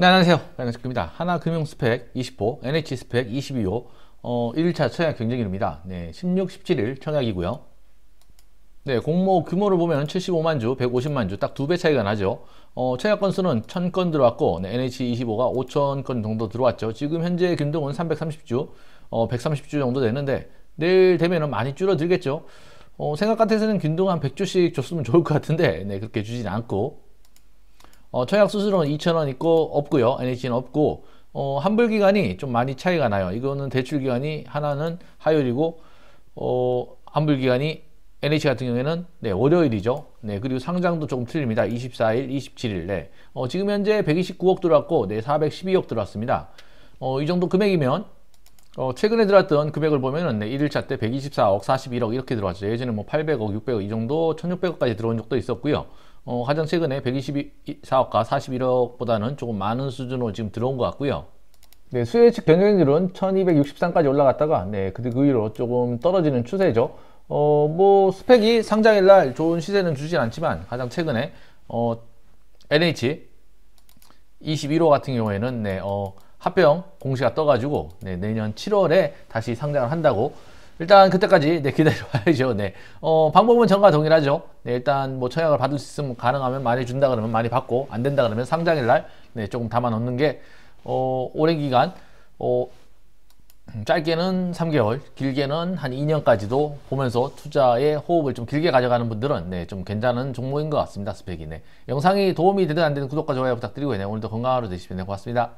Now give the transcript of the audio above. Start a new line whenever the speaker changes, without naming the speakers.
네, 안녕하세요. 라이너니다 하나금융스펙 20호, NH스펙 22호, 어, 1차 청약 경쟁률입니다. 네, 16, 17일 청약이고요. 네, 공모 규모를 보면 75만 주, 150만 주, 딱 두 배 차이가 나죠. 어, 청약 건수는 1000건 들어왔고, 네, NH25가 5000건 정도 들어왔죠. 지금 현재 균등은 330주, 어, 130주 정도 되는데, 내일 되면 많이 줄어들겠죠. 어, 생각 같아서는 균등 한 100주씩 줬으면 좋을 것 같은데, 네, 그렇게 주진 않고, 어, 청약 수수료는 2천원 있고 없고요. NH는 없고 어, 환불 기간이 좀 많이 차이가 나요. 이거는 대출 기간이 하나는 화요이고 어, 환불 기간이 NH 같은 경우에는 네, 월요일이죠. 네, 그리고 상장도 조금 틀립니다. 24일, 27일. 네. 어, 지금 현재 129억 들어왔고 네, 412억 들어왔습니다. 어, 이 정도 금액이면 어, 최근에 들어왔던 금액을 보면은 네, 1일차 때 124억, 41억 이렇게 들어왔죠. 예전에 뭐 800억, 600억 이 정도, 1600억까지 들어온 적도 있었고요. 어, 가장 최근에 124억과 41억보다는 조금 많은 수준으로 지금 들어온 것 같고요. 네, 수혜 측변경률은 1263까지 올라갔다가 네, 그 뒤로 그 조금 떨어지는 추세죠. 어, 뭐 스펙이 상장일 날 좋은 시세는 주진 않지만 가장 최근에 어, NH 21호 같은 경우에는 네, 어, 합병 공시가 떠가지고 네, 내년 7월에 다시 상장을 한다고 일단 그때까지 네, 기다려봐야죠. 네. 어, 방법은 전과 동일하죠. 네, 일단 뭐 청약을 받을 수 있으면 가능하면 많이 준다 그러면 많이 받고 안 된다 그러면 상장일 날 네, 조금 담아 놓는 게 어, 오랜 기간 어, 음, 짧게는 3개월, 길게는 한 2년까지도 보면서 투자의 호흡을 좀 길게 가져가는 분들은 네, 좀 괜찮은 종목인 것 같습니다. 스펙이. 네. 영상이 도움이 되든 안 되든 구독과 좋아요 부탁드리고 네, 오늘도 건강하루 되시면 네, 고맙습니다.